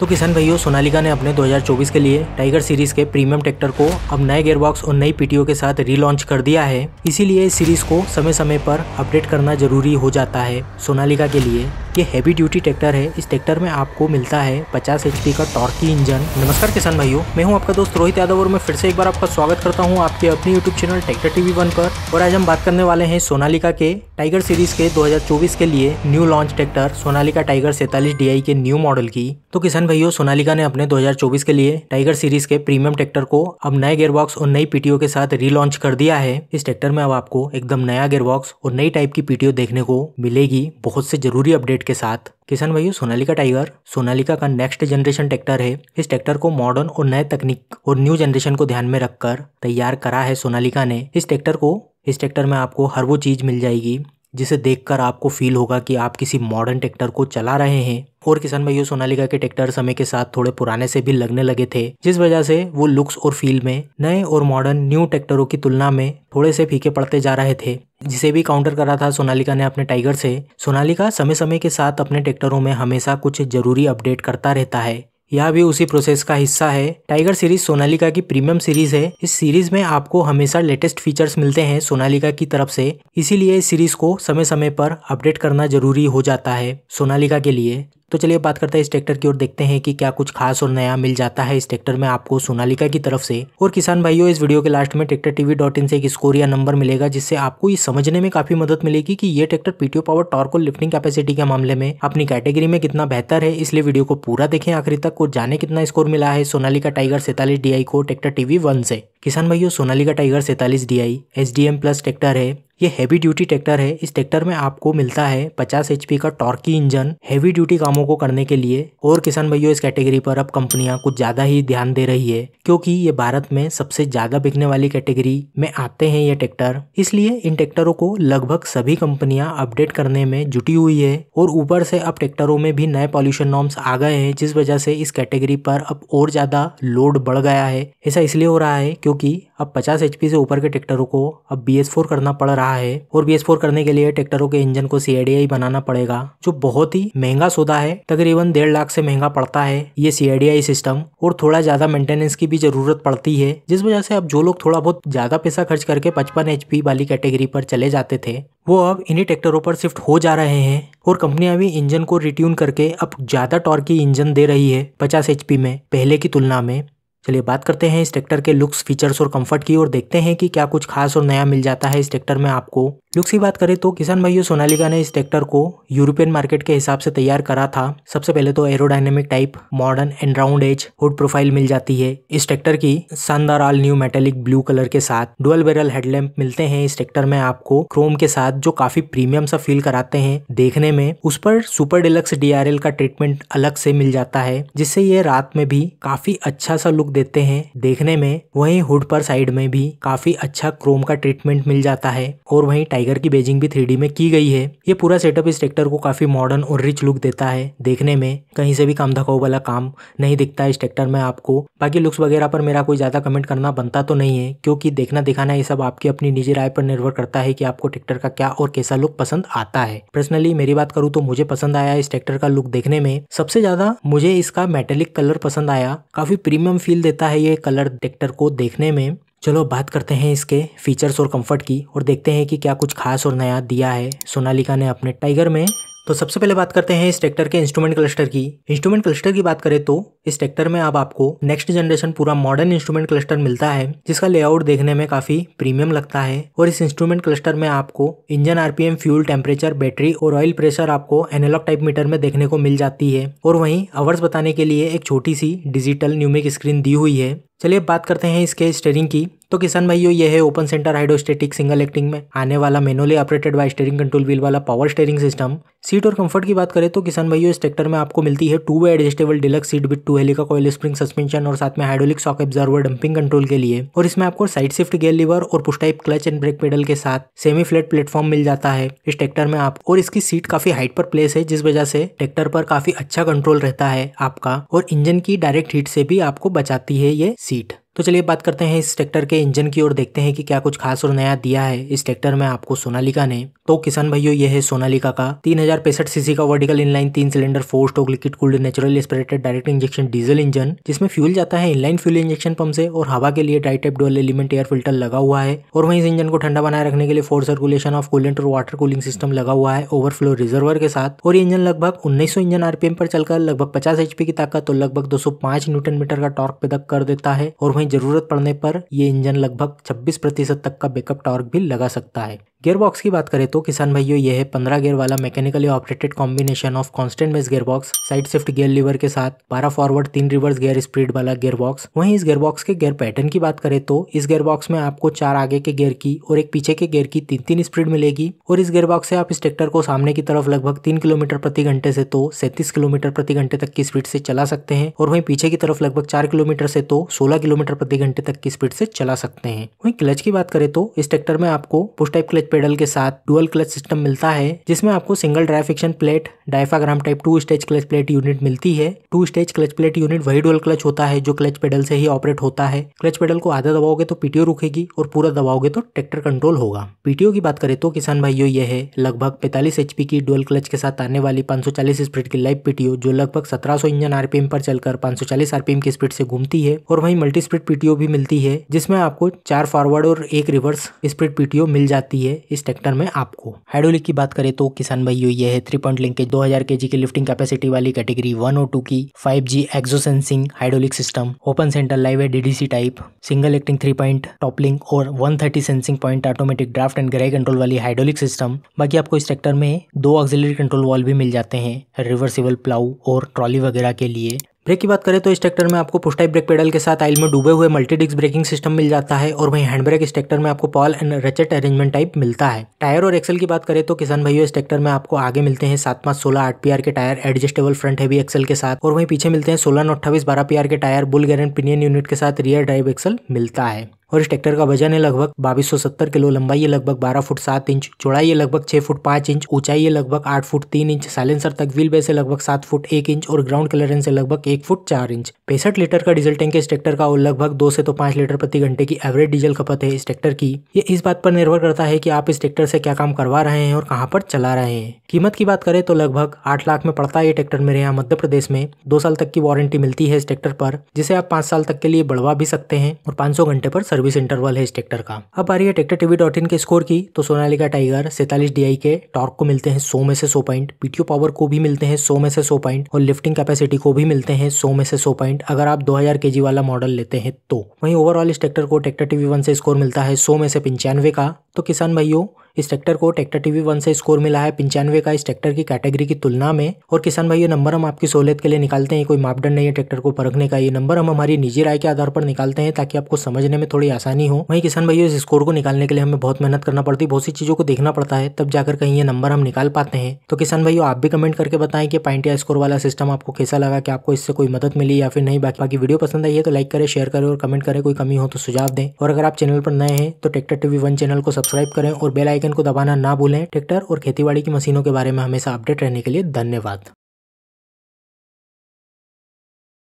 तो किसान भाइयों सोनालिका ने अपने 2024 के लिए टाइगर सीरीज के प्रीमियम ट्रैक्टर को अब नए गेयरबॉक्स और नई पीटीओ के साथ रीलॉन्च कर दिया है इसीलिए इस सीरीज को समय समय पर अपडेट करना जरूरी हो जाता है सोनालिका के लिए ये हैवी ड्यूटी ट्रैक्टर है इस ट्रैक्टर में आपको मिलता है पचास एच का टॉर्की इंजन नमस्कार किसान भाइयों मैं हूँ आपका दोस्त रोहित यादव और मैं फिर से एक बार आपका स्वागत करता हूँ आपके अपने YouTube channel tractor TV one पर और आज हम बात करने वाले हैं सोनालिका के टाइगर सीरीज के दो के लिए new launch tractor Sonalika tiger सैतालीस डी के न्यू मॉडल की तो किसान भाइयों सोनालिका ने अपने दो के लिए टाइगर सीरीज के प्रीमियम ट्रैक्टर को अब नए गेयरबॉक्स और नई पीटीओ के साथ रीलॉन्च कर दिया है इस ट्रैक्टर में अब आपको एकदम नया गेयरबॉक्स और नई टाइप की पीटीओ देखने को मिलेगी बहुत से जरूरी अपडेट के साथ किसान भाइयों सोनालिका टाइगर सोनालिका का नेक्स्ट जनरेशन ट्रैक्टर है इस ट्रैक्टर को मॉडर्न और नए तकनीक और न्यू जनरेशन को ध्यान में रखकर तैयार करा है सोनालिका ने इस ट्रैक्टर को इस ट्रैक्टर में आपको हर वो चीज़ मिल जाएगी जिसे देखकर आपको फील होगा कि आप किसी मॉडर्न ट्रैक्टर को चला रहे हैं और किसान भाइयों सोनालिका के ट्रैक्टर समय के साथ थोड़े पुराने से भी लगने लगे थे जिस वजह से वो लुक्स और फील में नए और मॉडर्न न्यू ट्रैक्टरों की तुलना में थोड़े से फीके पड़ते जा रहे थे जिसे भी काउंटर करा था सोनालिका ने अपने टाइगर से सोनालिका समय समय के साथ अपने ट्रैक्टरों में हमेशा कुछ जरूरी अपडेट करता रहता है यह भी उसी प्रोसेस का हिस्सा है टाइगर सीरीज सोनालिका की प्रीमियम सीरीज है इस सीरीज में आपको हमेशा लेटेस्ट फीचर्स मिलते हैं सोनालिका की तरफ से इसीलिए इस सीरीज को समय समय पर अपडेट करना जरूरी हो जाता है सोनालिका के लिए तो चलिए बात करते हैं इस ट्रैक्टर की ओर देखते हैं कि क्या कुछ खास और नया मिल जाता है इस ट्रैक्टर में आपको सोनालिका की तरफ से और किसान भाइयों इस वीडियो के लास्ट में ट्रैक्टर टीवी डॉट इन से एक स्कोर या नंबर मिलेगा जिससे आपको ये समझने में काफी मदद मिलेगी कि ये ट्रैक्टर पीटीओ पावर टॉर्क और लिफ्टिंग कैपेसिटी के मामले में अपनी कैटेगरी में कितना बेहतर है इसलिए वीडियो को पूरा देखें आखिरी तक और जाने कितना स्कोर मिला है सोनालिका टाइगर सैतालीस डी को ट्रैक्टर टीवी वन से किसान भाइयों सोनालिका टाइगर सैतालीस D I D M plus tractor है ये हैवी ड्यूटी ट्रैक्टर है इस ट्रैक्टर में आपको मिलता है 50 एचपी का टॉर्की इंजन हैवी ड्यूटी कामों को करने के लिए और किसान भाइयों इस कैटेगरी पर अब कंपनियां कुछ ज्यादा ही ध्यान दे रही है क्योंकि ये भारत में सबसे ज्यादा बिकने वाली कैटेगरी में आते हैं ये ट्रैक्टर इसलिए इन ट्रैक्टरों को लगभग सभी कंपनियां अपडेट करने में जुटी हुई है और ऊपर से अब ट्रैक्टरों में भी नए पॉल्यूशन नॉर्म्स आ गए हैं जिस वजह से इस कैटेगरी पर अब और ज्यादा लोड बढ़ गया है ऐसा इसलिए हो रहा है क्योंकि अब पचास एचपी से ऊपर के ट्रैक्टरों को अब बी करना पड़ रहा रहा है और बी करने के लिए ट्रैक्टरों के इंजन को सीआईडीआई बनाना पड़ेगा जो बहुत ही महंगा सौदा है तकरीबन डेढ़ लाख से महंगा पड़ता है ये सीआईडीआई सिस्टम और थोड़ा ज्यादा मेंटेनेंस की भी जरूरत पड़ती है जिस वजह से अब जो लोग थोड़ा बहुत ज्यादा पैसा खर्च करके पचपन एच वाली कैटेगरी पर चले जाते थे वो अब इन्हीं ट्रैक्टरों पर शिफ्ट हो जा रहे हैं और कंपनियां भी इंजन को रिट्यून करके अब ज्यादा टॉर्क की इंजन दे रही है पचास एच में पहले की तुलना में चलिए बात करते हैं इस ट्रैक्टर के लुक्स फीचर्स और कंफर्ट की और देखते हैं कि क्या कुछ खास और नया मिल जाता है इस ट्रैक्टर में आपको लुक्स की बात करें तो किसान भाइयों सोनालिका ने इस ट्रैक्टर को यूरोपियन मार्केट के हिसाब से तैयार करा था सबसे पहले तो aerodynamic type modern and round edge hood profile मिल जाती है इस ट्रैक्टर की शानदार all new metallic blue colour के साथ डुअल बेरल हेडलैम्प मिलते हैं इस ट्रैक्टर में आपको क्रोम के साथ जो काफी प्रीमियम सा फील कराते हैं देखने में उस पर सुपर डिलक्स डी का ट्रीटमेंट अलग से मिल जाता है जिससे ये रात में भी काफी अच्छा सा लुक देते हैं देखने में वही हुड पर साइड में भी काफी अच्छा क्रोम का ट्रीटमेंट मिल जाता है और वही टाइगर टाइगर की बेजिंग भी थ्री में की गई है ये पूरा सेटअप इस ट्रैक्टर को काफी मॉडर्न और रिच लुक देता है देखने में कहीं से भी काम धकाऊ वाला काम नहीं दिखता इस ट्रैक्टर में आपको बाकी लुक्स वगैरह पर मेरा कोई ज्यादा कमेंट करना बनता तो नहीं है क्योंकि देखना दिखाना ये सब आपकी अपनी निजी राय पर निर्भर करता है कि आपको ट्रैक्टर का क्या और कैसा लुक पसंद आता है पर्सनली मेरी बात करूँ तो मुझे पसंद आया इस ट्रैक्टर का लुक देखने में सबसे ज्यादा मुझे इसका मेटेलिक कलर पसंद आया काफी प्रीमियम फील देता है ये कलर ट्रैक्टर को देखने में चलो बात करते हैं इसके फीचर्स और कंफर्ट की और देखते हैं कि क्या कुछ खास और नया दिया है सोनालिका ने अपने टाइगर में तो सबसे पहले बात करते हैं इस ट्रैक्टर के इंस्ट्रूमेंट क्लस्टर की इंस्ट्रूमेंट क्लस्टर की बात करें तो इस ट्रैक्टर में अब आपको नेक्स्ट जनरेशन पूरा मॉडर्न इंस्ट्रूमेंट क्लस्टर मिलता है जिसका लेआउट देखने में काफी प्रीमियम लगता है और इस इंस्ट्रूमेंट क्लस्टर में आपको engine RPM fuel temperature battery और ऑयल प्रेशर आपको एनालॉग टाइप मीटर में देखने को मिल जाती है और वहीं अवर्स बताने के लिए एक छोटी सी डिजिटल न्यूमिक स्क्रीन दी हुई है चलिए बात करते हैं इसके स्टेयरिंग की तो किसान भाइयों यह है open centre hydrostatic single acting में आने वाला manually operated by steering control wheel वाला पावर स्टेयरिंग सिस्टम सीट और कंफर्ट की बात करें तो किसान भाइयों इस ट्रैक्टर में आपको मिलती है two way adjustable deluxe seat with two का कोयल स्प्रिंग सस्पेंशन और साथ में hydraulic shock absorber damping control के लिए और इसमें आपको साइड शिफ्ट गेयर लीवर और push type type clutch and brake pedal के साथ सेमी फ्लैट प्लेटफॉर्म मिल जाता है इस ट्रैक्टर में आप और इसकी सीट काफी हाइट पर प्लेस है जिस वजह से ट्रैक्टर पर काफी अच्छा कंट्रोल रहता है आपका और इंजन की डायरेक्ट हीट से भी आपको बचाती है ये सीट तो चलिए बात करते हैं इस ट्रैक्टर के इंजन की ओर देखते हैं कि क्या कुछ खास और नया दिया है इस ट्रैक्टर में आपको सोनालिका ने तो किसान भाइयों ये है सोनालिका का तीन हजार पैंसठ सीसी का वर्टिकल इनलाइन तीन cylinder four stroke liquid cooled natural aspirated direct injection diesel engine जिसमें फ्यूल जाता है इनलाइन फ्यूल इंजेक्शन पंप से और हवा के लिए tight type dual element air filter लगा हुआ है और वहीं इस इंजन को ठंडा बनाए रखने के लिए फोर सर्कुलेशन ऑफ कूलेंट और वाटर कूलिंग सिस्टम लगा हुआ है ओवरफ्लो रिजर्वर के साथ और ये इंजन लगभग उन्नीस इंजन आरपीएम पर चलकर लगभग पचास एचपी की ताकत और लगभग दो न्यूटन मीटर का टॉर्क पैदा कर देता है और वहीं ज़रूरत पड़ने पर ये इंजन लगभग 26 प्रतिशत तक का बैकअप टॉर्क भी लगा सकता है गेयरबॉक्स की बात करें तो किसान भाइयों ये है पंद्रह गियर वाला mechanically operated combination of constant mesh gearbox side shift gear lever के साथ बारह फॉरवर्ड तीन रिवर्स गियर स्पीड वाला गेयरबॉक्स वहीं इस गेयरबॉक्स के गियर पैटर्न की बात करें तो इस गेयरबॉक्स में आपको चार आगे के गेयर की और एक पीछे के गेयर की तीन तीन स्पीड मिलेगी और इस गेयरबॉक्स से आप इस ट्रैक्टर को सामने की तरफ लगभग तीन किलोमीटर प्रति घंटे से तो सैंतीस किलोमीटर प्रति घंटे तक की स्पीड से चला सकते हैं और वहीं पीछे की तरफ लगभग चार किलोमीटर से तो सोलह किलोमीटर प्रति घंटे तक की स्पीड से चला सकते हैं वहीं क्लच की बात करें तो इस ट्रैक्टर में आपको पुस्ट टाइप क्लच पेडल के साथ डुअल क्लच सिस्टम मिलता है जिसमें आपको single drive friction plate diaphragm type two stage clutch plate unit मिलती है two stage clutch plate unit वही डुअल क्लच होता है जो क्लच पेडल से ही ऑपरेट होता है क्लच पेडल को आधा दबाओगे तो पीटीओ रुकेगी और पूरा दबाओगे तो ट्रैक्टर कंट्रोल होगा पीटीओ की बात करें तो किसान भाइयों यह है लगभग पैंतालीस एचपी की डुअल क्लच के साथ आने वाली चालीस स्पीड की लाइव पीटीओ जो लगभग 1700 इंजन आरपीएम पर चलकर चालीस आरपीएम की स्पीड से घूमती है और वही मल्टी स्पीड पीटीओ भी मिलती है जिसमें आपको चार फॉरवर्ड और एक रिवर्स स्पीड पीटीओ मिल जाती है इस ट्रैक्टर में आपको हाइड्रोलिक की बात करें तो किसान भाई ये है थ्री पॉइंट लिंकेज दो हजार के जी की लिफ्टिंग कैपेसिटी वाली oh कैटेगरी वन और टू की फाइव जी एक्सोसेंसिंग hydraulic system open centre live है DDC type single acting three point toppling और one thirty sensing point automatic draft and ग्रे कंट्रोल वाली हाइड्रोलिक सिस्टम बाकी आपको इस ट्रैक्टर में दो ऑक्सिलरी कंट्रोल वॉल भी मिल जाते हैं रिवर्सिबल प्लाउ और ट्रॉली वगैरह के लिए ब्रेक की बात करें तो इस ट्रैक्टर में आपको पुश ब्रेक पेडल के साथ आइल में डूबे हुए मल्टी डिस्क ब्रेकिंग सिस्टम मिल जाता है और वहीं हैंड ब्रेक इस ट्रैक्टर में आपको pawl and ratchet arrangement type मिलता है टायर और एक्सल की बात करें तो किसान भाइयों इस ट्रैक्टर में आपको आगे मिलते हैं सात पांच सोलह आठ पी के tyre adjustable front heavy axle के साथ और वहीं पीछे मिलते हैं सोलह नौ अट्ठाईस बारह पीआर के tyre bull gear and pinion unit के साथ रियर ड्राइव एक्सल मिलता है और इस ट्रैक्टर का वजन है लगभग बाईस किलो लंबाई है लगभग 12 फुट 7 इंच चौड़ाई है लगभग 6 फुट 5 इंच ऊंचाई है लगभग 8 फुट 3 इंच साइलेंसर तक व्हील बेस है लगभग 7 फुट 1 इंच और ग्राउंड क्लियरेंस है लगभग 1 फुट 4 इंच पैंसठ लीटर का डीजल टैंक है इस ट्रैक्टर का और लगभग दो से तो पांच लीटर प्रति घंटे की एवरेज डीजल खपत है इस ट्रैक्टर की ये इस बात पर निर्भर करता है की आप इस ट्रैक्टर से क्या काम करवा रहे हैं और कहाँ पर चला रहे हैं कीमत की बात करें तो लगभग आठ लाख में पड़ता है ये ट्रैक्टर मेरे यहाँ मध्य प्रदेश में दो साल तक की वारंटी मिलती है इस ट्रैक्टर पर जिसे आप पांच साल तक के लिए बढ़वा भी सकते हैं और पांच घंटे पर सर्विस इंटरवल है इस ट्रैक्टर का अब आ रही है ट्रैक्टर टीवी डॉट इन के स्कोर की तो सोनालिका टाइगर सैतालीस डीआई के टॉर्क को मिलते हैं सौ में से सौ पॉइंट पीटीओ पावर को भी मिलते हैं सौ में से सौ पॉइंट और लिफ्टिंग कैपेसिटी को भी मिलते हैं सौ में से सौ पॉइंट अगर आप दो हजार के वाला मॉडल लेते हैं तो वहीं ओवरऑल इस ट्रैक्टर को ट्रैक्टर टीवी वन से स्कोर मिलता है सौ में से पंचानवे का तो किसान भाइयों इस ट्रैक्टर को ट्रैक्टर टीवी वन से स्कोर मिला है पंचानवे का इस ट्रैक्टर की कैटेगरी की तुलना में और किसान भाई ये नंबर हम आपकी सहूलियत के लिए निकालते हैं कोई मापदंड नहीं है ट्रैक्टर को परखने का ये नंबर हम हमारी निजी राय के आधार पर निकालते हैं ताकि आपको समझने में थोड़ी आसानी हो वहीं किसान भाई इस स्कोर को निकालने के लिए हमें बहुत मेहनत करना पड़ती है बहुत सी चीजों को देखना पड़ता है तब जाकर कहीं ये नंबर हम निकाल पाते हैं तो किसान भाई आप भी कमेंट करके बताएं कि पाइंटिया स्कोर वाला सिस्टम आपको कैसा लगा कि आपको इससे कोई मदद मिली या फिर नहीं बाकी बाकी वीडियो पसंद आई है तो लाइक करें शेयर करें और कमेंट करें कोई कमी हो तो सुझाव दें और अगर आप चैनल पर नए हैं तो ट्रैक्टर टीवी वन चैनल को सब्सक्राइब करें और बेल बेलाइकन को दबाना ना भूलें ट्रैक्टर और खेती की मशीनों के बारे में हमेशा अपडेट रहने के लिए धन्यवाद